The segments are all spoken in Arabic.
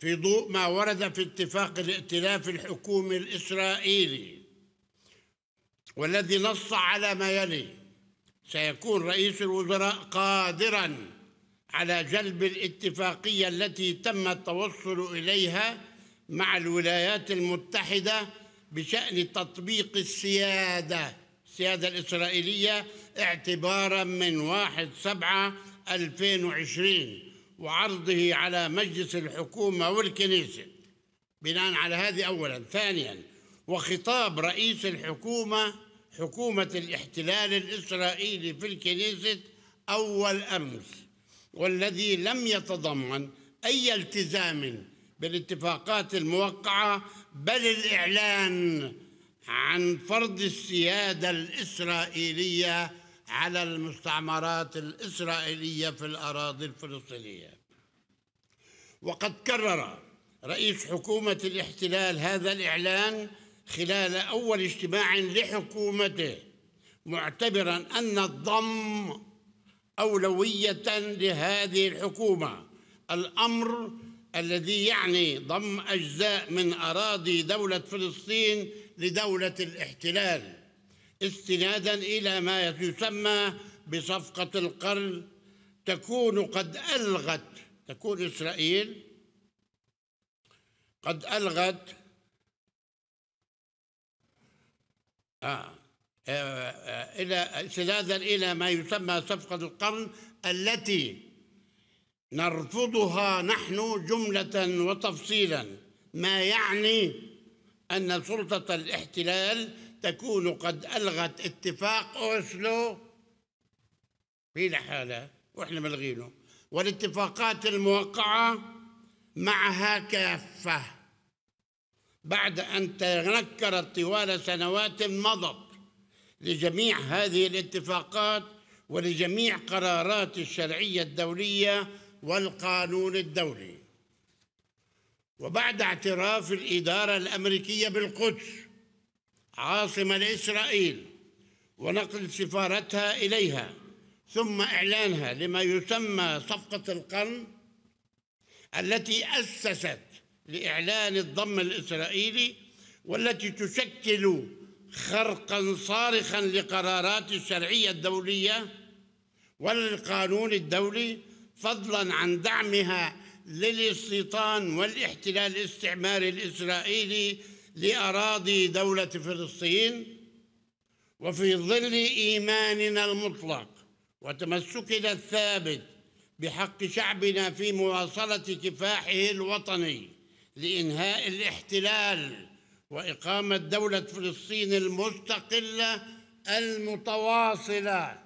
في ضوء ما ورد في اتفاق الائتلاف الحكومي الإسرائيلي والذي نص على ما يلي سيكون رئيس الوزراء قادرا على جلب الاتفاقية التي تم التوصل إليها مع الولايات المتحدة بشأن تطبيق السيادة السيادة الإسرائيلية اعتبارا من 1 7 2020 وعرضه على مجلس الحكومة والكنيسة بناء على هذه أولا ثانيا وخطاب رئيس الحكومة حكومة الاحتلال الإسرائيلي في الكنيسة أول أمس والذي لم يتضمن أي التزام بالاتفاقات الموقعة بل الإعلان عن فرض السيادة الإسرائيلية على المستعمرات الإسرائيلية في الأراضي الفلسطينية وقد كرر رئيس حكومة الاحتلال هذا الإعلان خلال أول اجتماع لحكومته معتبرا أن الضم أولوية لهذه الحكومة الأمر الذي يعني ضم أجزاء من أراضي دولة فلسطين لدولة الاحتلال استنادا إلى ما يسمى بصفقة القرن تكون قد ألغت تكون إسرائيل قد ألغت آه،, آه إلى استنادا إلى ما يسمى صفقة القرن التي نرفضها نحن جملة وتفصيلا ما يعني أن سلطة الاحتلال تكون قد ألغت اتفاق أوسلو في حالة وإحنا ملغينه والاتفاقات الموقعة معها كافة بعد أن تنكرت طوال سنوات مضت لجميع هذه الاتفاقات ولجميع قرارات الشرعية الدولية والقانون الدولي وبعد اعتراف الإدارة الأمريكية بالقدس عاصمة لإسرائيل ونقل سفارتها إليها ثم إعلانها لما يسمى صفقة القرن التي أسست لإعلان الضم الإسرائيلي والتي تشكل خرقا صارخا لقرارات الشرعية الدولية والقانون الدولي فضلا عن دعمها للاستيطان والاحتلال الاستعماري الإسرائيلي لأراضي دولة فلسطين وفي ظل إيماننا المطلق وتمسكنا الثابت بحق شعبنا في مواصلة كفاحه الوطني لإنهاء الاحتلال وإقامة دولة فلسطين المستقلة المتواصلة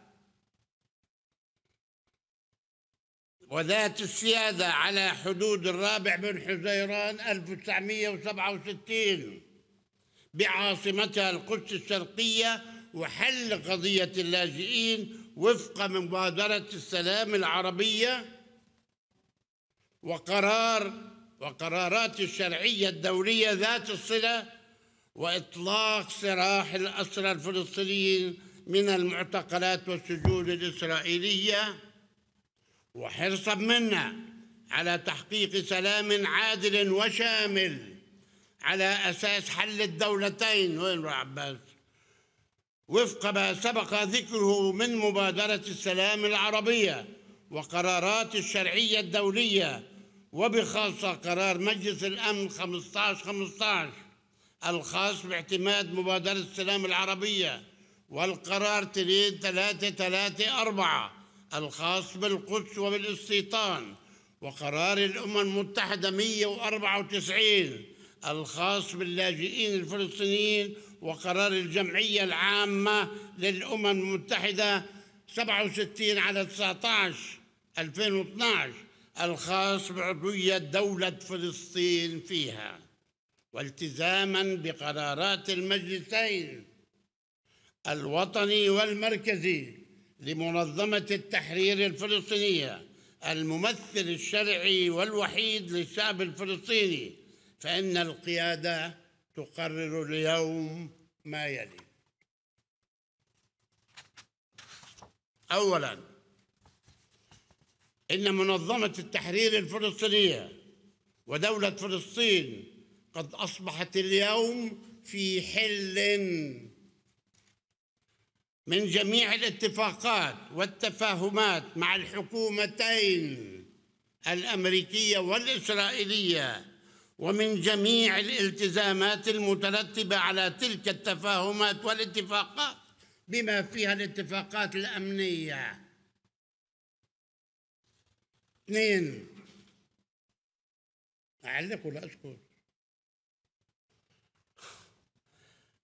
وذات السيادة على حدود الرابع من حزيران 1967 بعاصمتها القدس الشرقية وحل قضية اللاجئين وفق مبادرة السلام العربية وقرار وقرارات الشرعية الدولية ذات الصلة وإطلاق سراح الأسرى الفلسطينيين من المعتقلات والسجون الإسرائيلية وحرصا منا على تحقيق سلام عادل وشامل على أساس حل الدولتين وين عباس وفق ما سبق ذكره من مبادرة السلام العربية وقرارات الشرعية الدولية وبخاصة قرار مجلس الأمن 15 15 الخاص باعتماد مبادرة السلام العربية والقرار تريد 3 3 4 الخاص بالقدس وبالاستيطان وقرار الأمم المتحدة 194 الخاص باللاجئين الفلسطينيين وقرار الجمعية العامة للأمم المتحدة 67 على 19 2012 الخاص بعضوية دولة فلسطين فيها والتزاما بقرارات المجلسين الوطني والمركزي لمنظمة التحرير الفلسطينية الممثل الشرعي والوحيد للشعب الفلسطيني فإن القيادة تقرر اليوم ما يلي أولا إن منظمة التحرير الفلسطينية ودولة فلسطين قد أصبحت اليوم في حل من جميع الاتفاقات والتفاهمات مع الحكومتين الامريكيه والاسرائيليه ومن جميع الالتزامات المترتبه على تلك التفاهمات والاتفاقات بما فيها الاتفاقات الامنيه اثنين اعلق ولا اسكت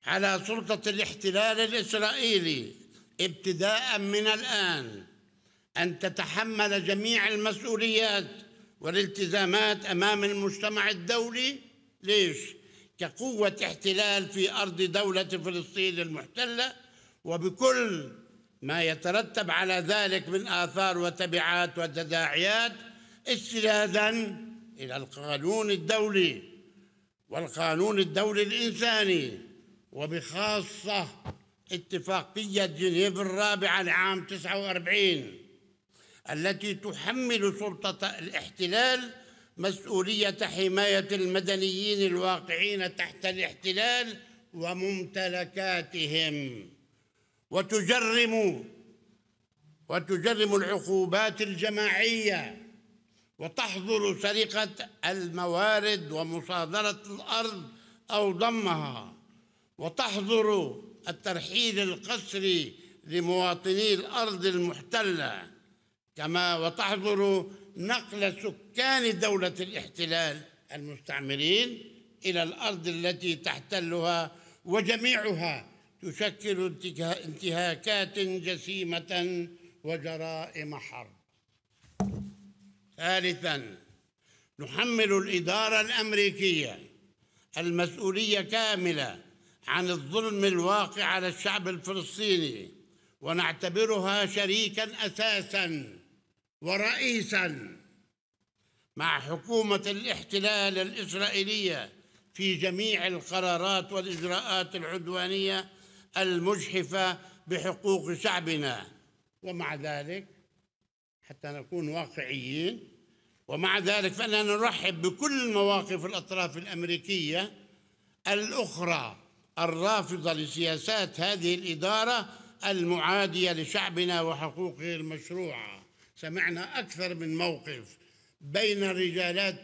على سلطة الاحتلال الإسرائيلي ابتداء من الآن أن تتحمل جميع المسؤوليات والالتزامات أمام المجتمع الدولي ليش؟ كقوة احتلال في أرض دولة فلسطين المحتلة وبكل ما يترتب على ذلك من آثار وتبعات وتداعيات استنادا إلى القانون الدولي والقانون الدولي الإنساني وبخاصة اتفاقية جنيف الرابعة لعام 49 التي تحمل سلطة الاحتلال مسؤولية حماية المدنيين الواقعين تحت الاحتلال وممتلكاتهم وتجرم وتجرم العقوبات الجماعية وتحظر سرقة الموارد ومصادرة الأرض أو ضمها وتحظر الترحيل القسري لمواطني الأرض المحتلة كما وتحظر نقل سكان دولة الاحتلال المستعمرين إلى الأرض التي تحتلها وجميعها تشكل انتهاكات جسيمة وجرائم حرب ثالثا نحمل الإدارة الأمريكية المسؤولية كاملة عن الظلم الواقع على الشعب الفلسطيني ونعتبرها شريكا اساسا ورئيسا مع حكومه الاحتلال الاسرائيليه في جميع القرارات والاجراءات العدوانيه المجحفه بحقوق شعبنا ومع ذلك حتى نكون واقعيين ومع ذلك فاننا نرحب بكل مواقف الاطراف الامريكيه الاخرى الرافضة لسياسات هذه الإدارة المعادية لشعبنا وحقوقه المشروعة سمعنا أكثر من موقف بين الرجالات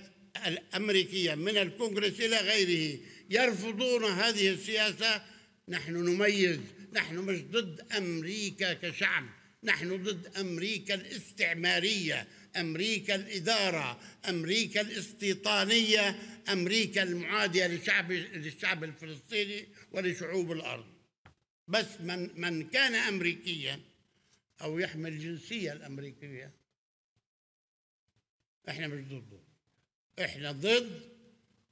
الأمريكية من الكونغرس إلى غيره يرفضون هذه السياسة نحن نميز نحن مش ضد أمريكا كشعب نحن ضد أمريكا الاستعمارية أمريكا الإدارة أمريكا الاستيطانية أمريكا المعادية لشعب, للشعب الفلسطيني ولشعوب الأرض بس من, من كان أمريكيا أو يحمل الجنسية الأمريكية احنا مش ضده احنا ضد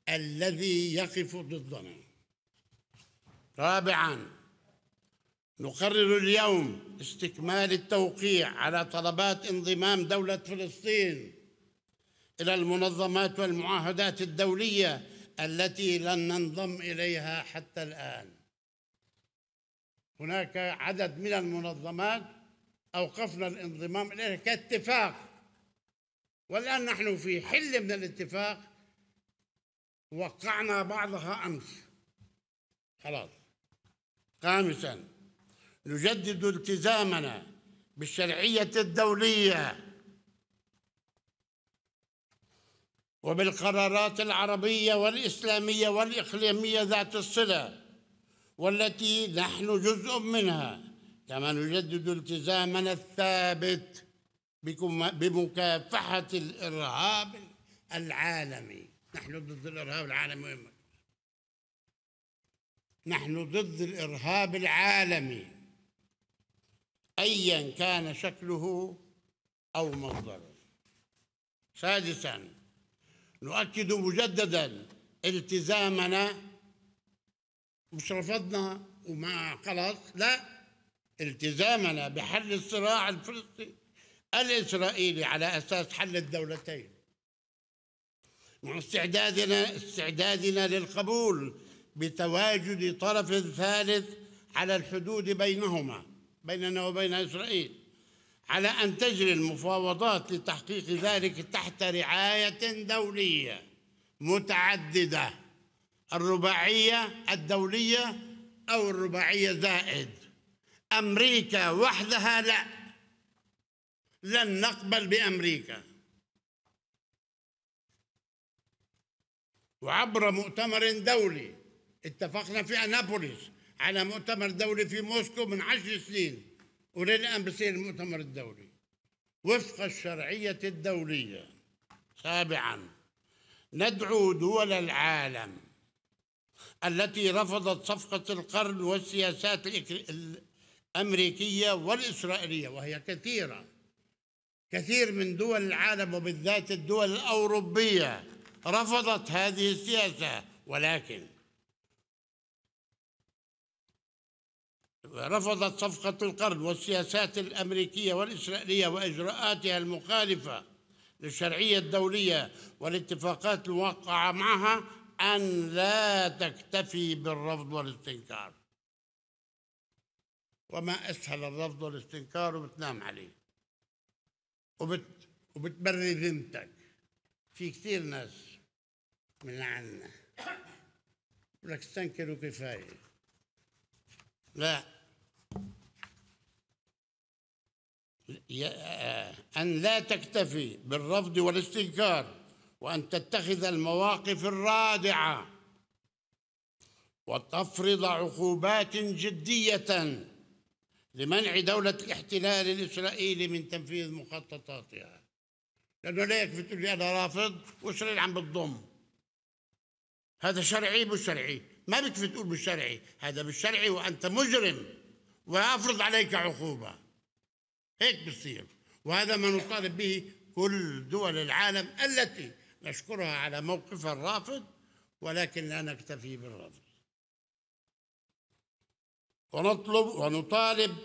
الذي يقف ضدنا رابعا نقرر اليوم استكمال التوقيع على طلبات انضمام دولة فلسطين إلى المنظمات والمعاهدات الدولية التي لن ننضم إليها حتى الآن هناك عدد من المنظمات أوقفنا الانضمام إليها كاتفاق والآن نحن في حل من الاتفاق وقعنا بعضها أمس خلاص خامساً نجدد التزامنا بالشرعية الدولية وبالقرارات العربية والإسلامية والإقليمية ذات الصلة والتي نحن جزء منها كما نجدد التزامنا الثابت بمكافحة الإرهاب العالمي نحن ضد الإرهاب العالمي نحن ضد الإرهاب العالمي أيا كان شكله أو مصدره سادسا نؤكد مجددا التزامنا مش رفضنا وما خلاص لا التزامنا بحل الصراع الفلسطيني الإسرائيلي على أساس حل الدولتين مع استعدادنا استعدادنا للقبول بتواجد طرف ثالث على الحدود بينهما بيننا وبين إسرائيل على أن تجري المفاوضات لتحقيق ذلك تحت رعاية دولية متعددة الرباعية الدولية أو الرباعية زائد أمريكا وحدها لا لن نقبل بأمريكا وعبر مؤتمر دولي اتفقنا في أنابوليس على مؤتمر دولي في موسكو من عشر سنين وللآن بصير المؤتمر الدولي وفق الشرعية الدولية سابعا ندعو دول العالم التي رفضت صفقة القرن والسياسات الأمريكية والإسرائيلية وهي كثيرة كثير من دول العالم وبالذات الدول الأوروبية رفضت هذه السياسة ولكن رفضت صفقة القرن والسياسات الأمريكية والإسرائيلية وإجراءاتها المخالفة للشرعية الدولية والاتفاقات الموقعة معها أن لا تكتفي بالرفض والاستنكار وما أسهل الرفض والاستنكار وبتنام عليه وبت وبتبري ذمتك في كثير ناس من عنا لك استنكروا كفاية لا آه، أن لا تكتفي بالرفض والاستنكار وأن تتخذ المواقف الرادعة وتفرض عقوبات جدية لمنع دولة الاحتلال الإسرائيلي من تنفيذ مخططاتها لأنه لا يكفي تقول لي أنا رافض وإسرائيل عم بتضم هذا شرعي مش شرعي ما بكفي تقول شرعي هذا بالشرعي وأنت مجرم وأفرض عليك عقوبة هيك بصير وهذا ما نطالب به كل دول العالم التي نشكرها على موقفها الرافض ولكن لا نكتفي بالرفض ونطلب ونطالب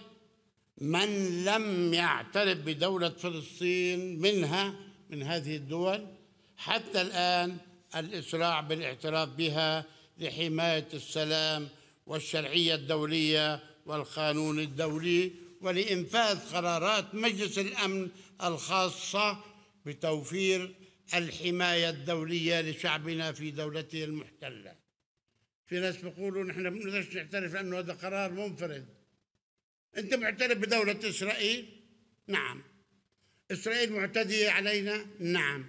من لم يعترف بدولة فلسطين منها من هذه الدول حتى الآن الإسراع بالاعتراف بها لحماية السلام والشرعية الدولية والقانون الدولي ولإنفاذ قرارات مجلس الأمن الخاصة بتوفير الحماية الدولية لشعبنا في دولته المحتلة في ناس بيقولوا نحن ما بنقدرش نعترف أنه هذا قرار منفرد أنت معترف بدولة إسرائيل؟ نعم إسرائيل معتدية علينا؟ نعم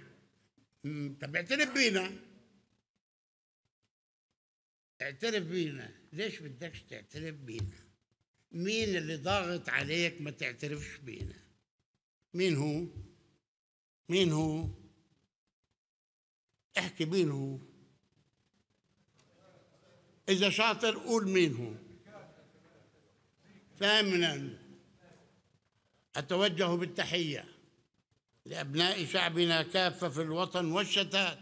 طب اعترف بينا اعترف بينا ليش بدكش تعترف بينا مين اللي ضاغط عليك ما تعترفش بينا مين هو مين هو احكي مين هو اذا شاطر قول مين هو ثامنا اتوجه بالتحيه لابناء شعبنا كافه في الوطن والشتات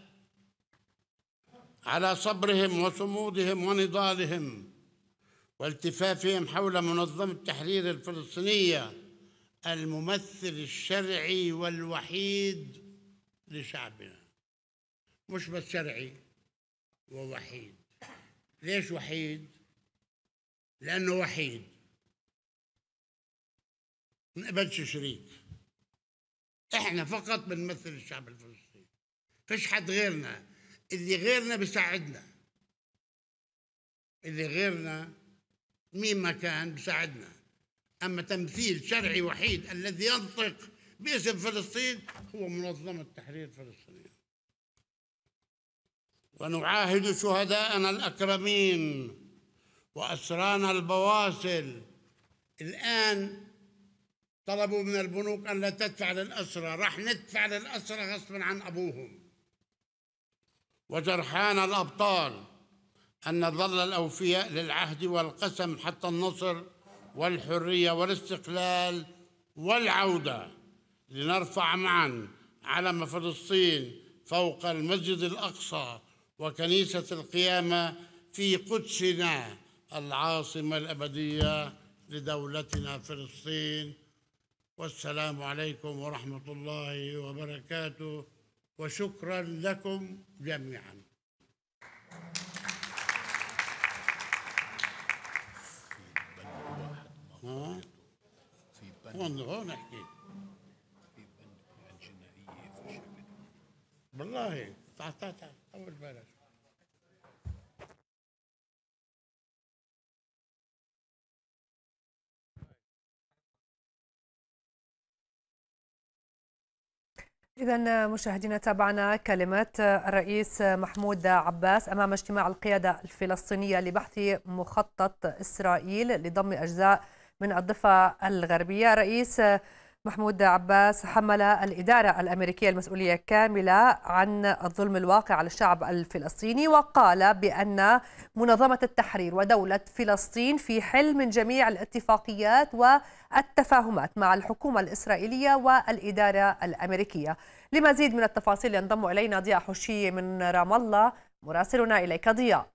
على صبرهم وصمودهم ونضالهم والتفافهم حول منظمة التحرير الفلسطينية الممثل الشرعي والوحيد لشعبنا مش بس شرعي ووحيد ليش وحيد؟ لأنه وحيد ما قبلش شريك احنا فقط بنمثل الشعب الفلسطيني فيش حد غيرنا اللي غيرنا بيساعدنا اللي غيرنا مين ما كان بساعدنا أما تمثيل شرعي وحيد الذي ينطق باسم فلسطين هو منظمة تحرير فلسطين ونعاهد شهداءنا الأكرمين وأسرانا البواسل الآن طلبوا من البنوك أن لا تدفع للأسرى رح ندفع للأسرى غصبا عن أبوهم وجرحانا الأبطال أن نظل الأوفياء للعهد والقسم حتى النصر والحرية والاستقلال والعودة لنرفع معا علم فلسطين فوق المسجد الأقصى وكنيسة القيامة في قدسنا العاصمة الأبدية لدولتنا فلسطين والسلام عليكم ورحمة الله وبركاته وشكرا لكم جميعاً في بند هون احكي في بند في تعال تعال تعال طول بالك إذا مشاهدينا تابعنا كلمة الرئيس محمود عباس أمام اجتماع القيادة الفلسطينية لبحث مخطط إسرائيل لضم أجزاء من الضفة الغربية رئيس محمود عباس حمل الإدارة الأمريكية المسؤولية كاملة عن الظلم الواقع على الشعب الفلسطيني وقال بأن منظمة التحرير ودولة فلسطين في حل من جميع الاتفاقيات والتفاهمات مع الحكومة الإسرائيلية والإدارة الأمريكية لمزيد من التفاصيل ينضم إلينا ضياء حشي من رام الله مراسلنا إليك ضياء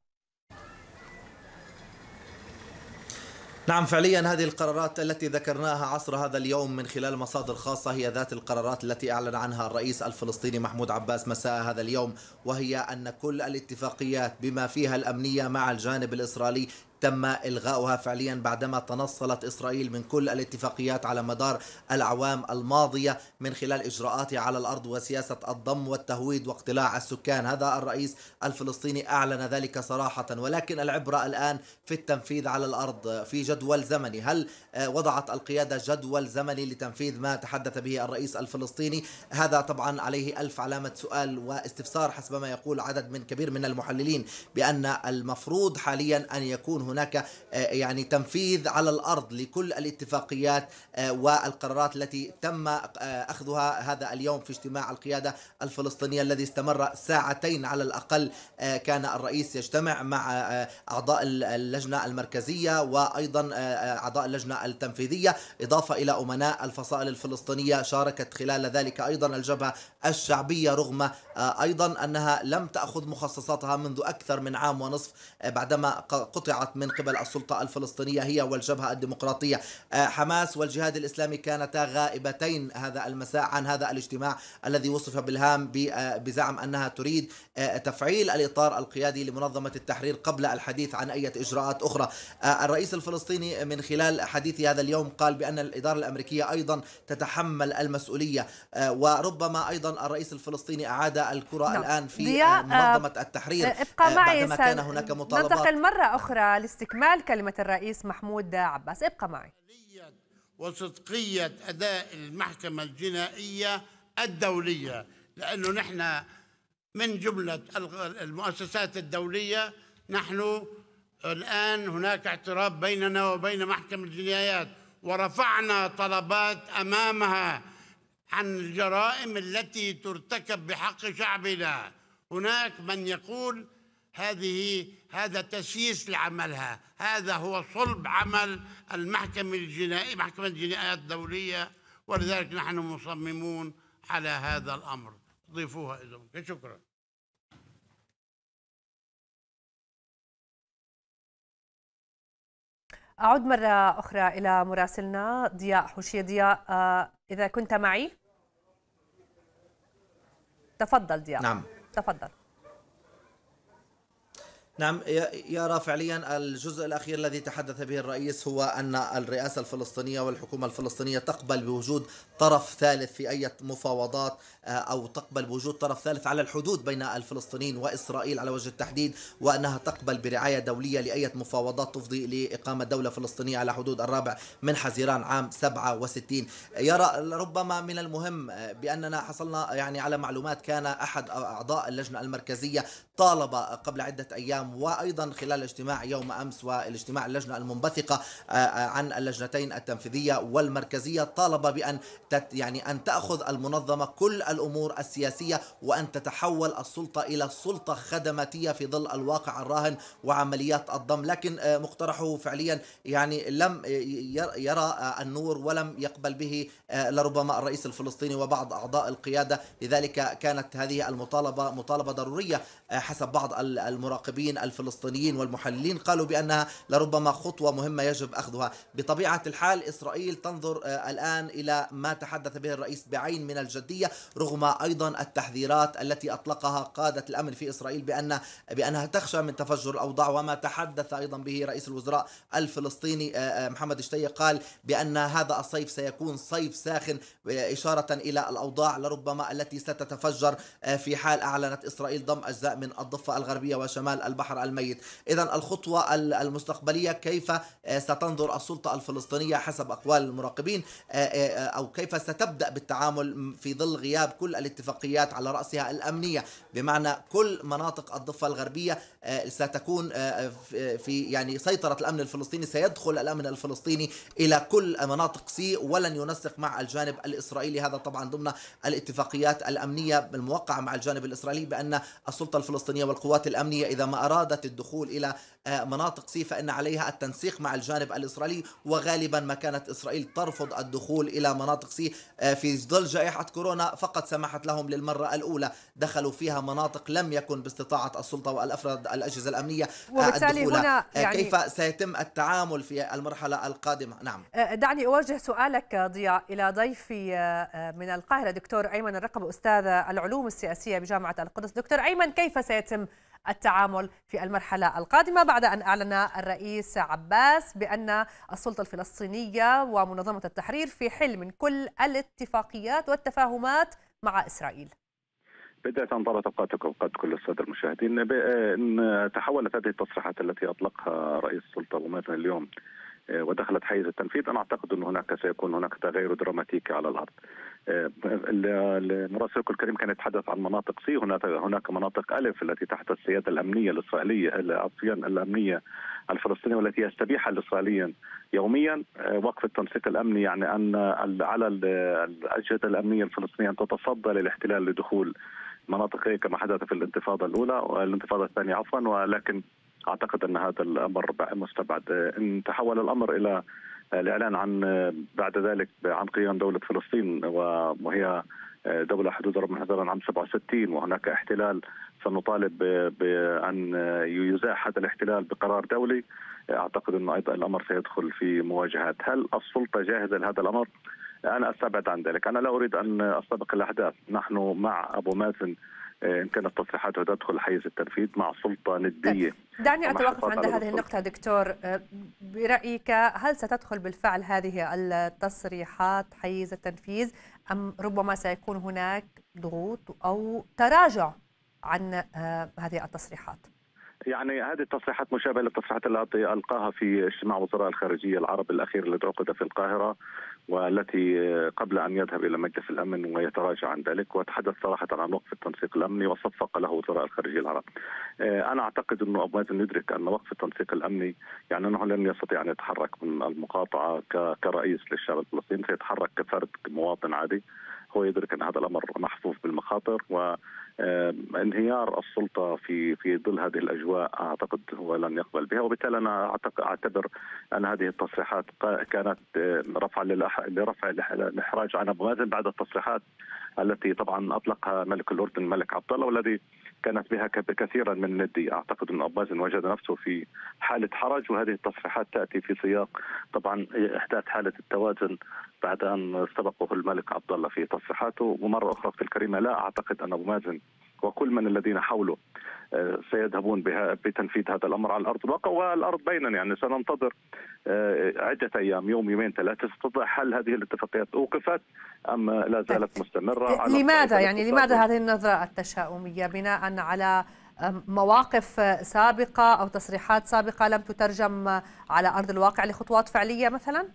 نعم فعليا هذه القرارات التي ذكرناها عصر هذا اليوم من خلال مصادر خاصة هي ذات القرارات التي أعلن عنها الرئيس الفلسطيني محمود عباس مساء هذا اليوم وهي أن كل الاتفاقيات بما فيها الأمنية مع الجانب الإسرائيلي تم إلغاؤها فعليا بعدما تنصلت إسرائيل من كل الاتفاقيات على مدار الأعوام الماضية من خلال إجراءاتها على الأرض وسياسة الضم والتهويد واقتلاع السكان هذا الرئيس الفلسطيني أعلن ذلك صراحة ولكن العبرة الآن في التنفيذ على الأرض في جدول زمني هل آه، وضعت القيادة جدول زمني لتنفيذ ما تحدث به الرئيس الفلسطيني هذا طبعا عليه ألف علامة سؤال واستفسار حسب ما يقول عدد من كبير من المحللين بأن المفروض حاليا أن يكون هناك آه، يعني تنفيذ على الارض لكل الاتفاقيات آه، والقرارات التي تم آه، اخذها هذا اليوم في اجتماع القياده الفلسطينيه الذي استمر ساعتين على الاقل كان الرئيس يجتمع مع اعضاء اللجنه المركزيه وايضا اعضاء اللجنه التنفيذيه اضافه الى امناء الفصائل الفلسطينيه شاركت خلال ذلك ايضا الجبهه الشعبيه رغم ايضا انها لم تاخذ مخصصاتها منذ اكثر من عام ونصف بعدما قطعت من قبل السلطة الفلسطينية هي والجبهة الديمقراطية آه، حماس والجهاد الإسلامي كانتا غائبتين هذا المساء عن هذا الاجتماع الذي وصف بالهام آه، بزعم أنها تريد آه، تفعيل الإطار القيادي لمنظمة التحرير قبل الحديث عن أي إجراءات أخرى الرئيس الفلسطيني من خلال حديثي هذا اليوم قال بأن الإدارة الأمريكية أيضا تتحمل المسؤولية وربما أيضا الرئيس الفلسطيني أعاد الكرة نعم. الآن في منظمة التحرير ابقى معي بعدما كان هناك مطالبات ننتقل مرة أخرى استكمال كلمة الرئيس محمود عباس ابقى معي وصدقية أداء المحكمة الجنائية الدولية لأنه نحن من جملة المؤسسات الدولية نحن الآن هناك اعتراف بيننا وبين محكمة الجنايات ورفعنا طلبات أمامها عن الجرائم التي ترتكب بحق شعبنا هناك من يقول هذه هذا تسييس لعملها هذا هو صلب عمل المحكمة الجنائية محكمة الجنايات الدولية ولذلك نحن مصممون على هذا الأمر ضيفوها إذا ممكن شكرا أعود مرة أخرى إلى مراسلنا ضياء حوشية ضياء آه، إذا كنت معي تفضل ضياء نعم تفضل نعم يرى فعليا الجزء الأخير الذي تحدث به الرئيس هو أن الرئاسة الفلسطينية والحكومة الفلسطينية تقبل بوجود طرف ثالث في أي مفاوضات آه، أو تقبل بوجود طرف ثالث على الحدود بين الفلسطينيين وإسرائيل على وجه التحديد وأنها تقبل برعاية دولية لأية مفاوضات تفضي لإقامة دولة فلسطينية على حدود الرابع من حزيران عام 67 يرى ربما من المهم آه، بأننا حصلنا يعني على معلومات كان أحد أعضاء اللجنة المركزية طالب قبل عدة أيام وأيضا خلال اجتماع يوم أمس والاجتماع اللجنة المنبثقة آه، عن اللجنتين التنفيذية والمركزية طالب بأن يعني أن تأخذ المنظمة كل الأمور السياسية وأن تتحول السلطة إلى سلطة خدماتية في ظل الواقع الراهن وعمليات الضم لكن آه، مقترحه فعليا يعني لم آه، يرى آه، النور ولم يقبل به لربما الرئيس الفلسطيني وبعض أعضاء القيادة لذلك كانت هذه المطالبة مطالبة ضرورية حسب بعض المراقبين الفلسطينيين والمحللين قالوا بأنها لربما خطوة مهمة يجب أخذها بطبيعة الحال إسرائيل تنظر الآن إلى ما تحدث به الرئيس بعين من الجدية رغم أيضا التحذيرات التي أطلقها قادة الأمن في إسرائيل بأن بأنها تخشى من تفجر الأوضاع وما تحدث أيضا به رئيس الوزراء الفلسطيني آه، آه، محمد شتية قال بأن هذا الصيف سيكون صيف ساخن إشارة إلى الأوضاع لربما التي ستتفجر آه، في حال أعلنت إسرائيل ضم أجزاء من الضفة الغربية وشمال البحر الميت إذا الخطوة المستقبلية كيف ستنظر السلطة الفلسطينية حسب أقوال المراقبين أو كيف ستبدأ بالتعامل في ظل غياب كل الاتفاقيات على رأسها الأمنية بمعنى كل مناطق الضفة الغربية آه، ستكون آه، آه، في يعني سيطرة الأمن الفلسطيني سيدخل الأمن الفلسطيني إلى كل مناطق سي ولن ينسق مع الجانب الإسرائيلي هذا طبعا ضمن الاتفاقيات الأمنية الموقعة مع الجانب الإسرائيلي بأن السلطة الفلسطينية والقوات الأمنية إذا ما أرادت الدخول إلى مناطق سي فإن عليها التنسيق مع الجانب الإسرائيلي وغالبا ما كانت إسرائيل ترفض الدخول إلى مناطق سي في ظل جائحة كورونا فقد سمحت لهم للمرة الأولى دخلوا فيها مناطق لم يكن باستطاعة السلطة والأفراد الأجهزة الأمنية آه، وبالتالي هنا آه، يعني كيف سيتم التعامل في المرحلة القادمة نعم آه، دعني أوجه سؤالك ضياء إلى ضيفي من القاهرة دكتور أيمن الرقب أستاذ العلوم السياسية بجامعة القدس دكتور أيمن كيف سيتم التعامل في المرحلة القادمة بعد أن أعلن الرئيس عباس بأن السلطة الفلسطينية ومنظمة التحرير في حل من كل الاتفاقيات والتفاهمات مع إسرائيل بداية عبارة اوقاتك اوقات كل الساده المشاهدين ان تحولت هذه التصريحات التي اطلقها رئيس السلطه ومازن اليوم آه، ودخلت حيز التنفيذ انا اعتقد ان هناك سيكون هناك تغير دراماتيكي على الارض. آه، مراسلك الكريم كان يتحدث عن مناطق سي هناك هناك مناطق الف التي تحت السياده الامنيه الاسرائيليه عفوا الامنيه الفلسطينيه والتي يستبيحها الاسرائيليين يوميا آه، وقف التنسيق الامني يعني ان على الاجهزه الامنيه الفلسطينيه ان تتصدى للاحتلال لدخول مناطقية كما حدث في الانتفاضة الأولى الانتفاضة الثانية عفوا ولكن أعتقد أن هذا الأمر مستبعد إن تحول الأمر إلى الإعلان عن بعد ذلك عن قيام دولة فلسطين وهي دولة حدود ربما حزرا عام 67 وهناك احتلال سنطالب بأن يزاح هذا الاحتلال بقرار دولي أعتقد انه أيضا الأمر سيدخل في مواجهات هل السلطة جاهزة لهذا الأمر؟ انا استبعد عن ذلك، انا لا اريد ان استبق الاحداث، نحن مع ابو مازن ان كانت تصريحاته تدخل حيز التنفيذ مع سلطه نديه دعني اتوقف عند هذه النقطه دكتور أه، برايك هل ستدخل بالفعل هذه التصريحات حيز التنفيذ ام ربما سيكون هناك ضغوط او تراجع عن أه، هذه التصريحات يعني هذه التصريحات مشابهه للتصريحات التي القاها في اجتماع وزراء الخارجيه العرب الاخير الذي عقد في القاهره والتي قبل ان يذهب الى مجلس الامن ويتراجع عن ذلك وتحدث صراحه عن وقف التنسيق الامني وصفق له وزراء الخارجيه العرب. آه، انا اعتقد انه ابو مازن يدرك ان وقف التنسيق الامني يعني انه لن يستطيع ان يتحرك من المقاطعه كرئيس للشعب الفلسطيني سيتحرك كفرد مواطن عادي هو يدرك ان هذا الامر محفوف بالمخاطر و انهيار السلطه في في ظل هذه الاجواء اعتقد هو لن يقبل بها وبالتالي انا اعتبر ان هذه التصريحات كانت رفعا لرفع الاحراج عن ابو مازن بعد التصريحات التي طبعا اطلقها ملك الاردن الملك عبد الله والذي كانت بها كثيرا من الندي اعتقد ان مازن وجد نفسه في حاله حرج وهذه التصريحات تاتي في سياق طبعا احداث حاله التوازن بعد ان سبقه الملك عبد الله في تصريحاته ومره اخرى في الكريمه لا اعتقد ان ابو مازن وكل من الذين حوله آه، سيذهبون بتنفيذ هذا الامر على ارض الواقع والارض بيننا يعني سننتظر آه، عده ايام يوم يومين ثلاثه ستضع هل هذه الاتفاقيات اوقفت ام لا زالت طيب. مستمره على لماذا يعني لماذا هذه النظره التشاؤميه بناء على مواقف سابقه او تصريحات سابقه لم تترجم على ارض الواقع لخطوات فعليه مثلا؟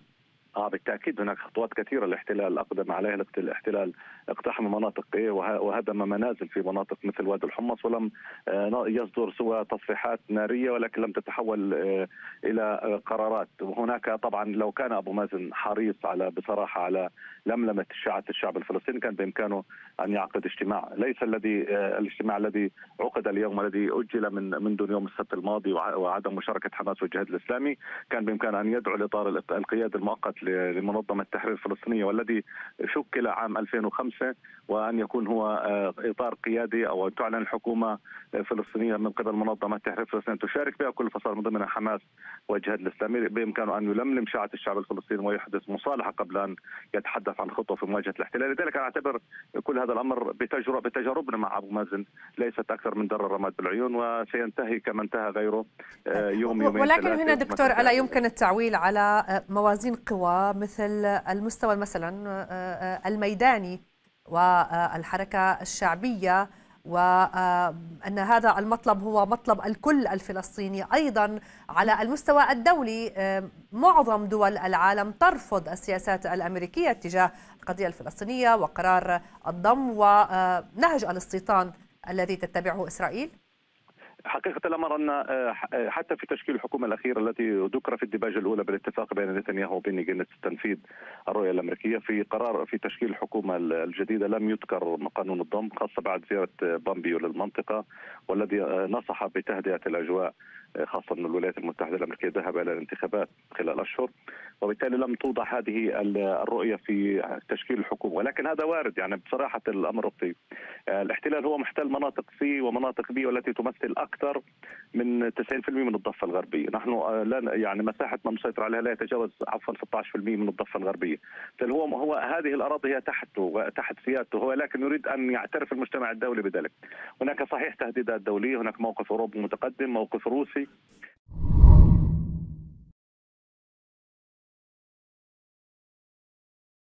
اه بالتاكيد هناك خطوات كثيره الاحتلال اقدم عليها الاحتلال اقتحم مناطق إيه، وهدم منازل في مناطق مثل وادي الحمص ولم آه، يصدر سوى تصريحات ناريه ولكن لم تتحول آه، الى آه، قرارات وهناك طبعا لو كان ابو مازن حريص على بصراحه على لملمه شعه الشعب الفلسطيني كان بامكانه ان يعقد اجتماع ليس الذي الاجتماع الذي عقد اليوم والذي اجل من منذ يوم السبت الماضي وعدم مشاركه حماس والجهاد الاسلامي كان بامكانه ان يدعو لاطار القياده المؤقت لمنظمه التحرير الفلسطينيه والذي شكل عام 2005 الخمسة وأن يكون هو آه، إطار قيادي أو أن تعلن الحكومه آه، الفلسطينيه من قبل منظمة تحرير فلسطين تشارك بها كل الفصائل من ضمنها حماس والجهاد الإسلامي بإمكانه أن يلملم شعة الشعب الفلسطيني ويحدث مصالحة قبل أن يتحدث عن خطوة في مواجهة الاحتلال لذلك أنا أعتبر كل هذا الأمر بتجربة بتجاربنا مع أبو مازن ليست أكثر من در الرماد بالعيون وسينتهي كما انتهى غيره آه، يوم يومين ولكن هنا دكتور ألا يمكن التعويل على موازين قوى مثل المستوى مثلا الميداني والحركة الشعبية وأن هذا المطلب هو مطلب الكل الفلسطيني أيضا على المستوى الدولي معظم دول العالم ترفض السياسات الأمريكية تجاه القضية الفلسطينية وقرار الضم ونهج الاستيطان الذي تتبعه إسرائيل حقيقة الأمر أن آه، آه، حتى في تشكيل الحكومة الأخيرة التي ذكر في الدباجة الأولى بالاتفاق بين نتنياهو وبين جنة تنفيذ الرؤية الأمريكية في قرار في تشكيل الحكومة الجديدة لم يذكر قانون الضم خاصة بعد زيارة بامبيو للمنطقة والذي آه، نصح بتهدئة الأجواء خاصة أن الولايات المتحدة الأمريكية ذهب إلى الانتخابات خلال أشهر وبالتالي لم توضع هذه الرؤية في تشكيل الحكومة ولكن هذا وارد يعني بصراحة الأمر الطيب الاحتلال هو محتل مناطق سي ومناطق بي والتي تمثل أكثر من 90% من الضفة الغربية نحن آه، لا يعني مساحة ما مسيطر عليها لا يتجاوز عفوا 16% من الضفة الغربية هو هو هذه الأراضي هي تحته وتحت سيادته هو لكن يريد أن يعترف المجتمع الدولي بذلك هناك صحيح تهديدات دولية هناك موقف أوروبي متقدم موقف روسي democracy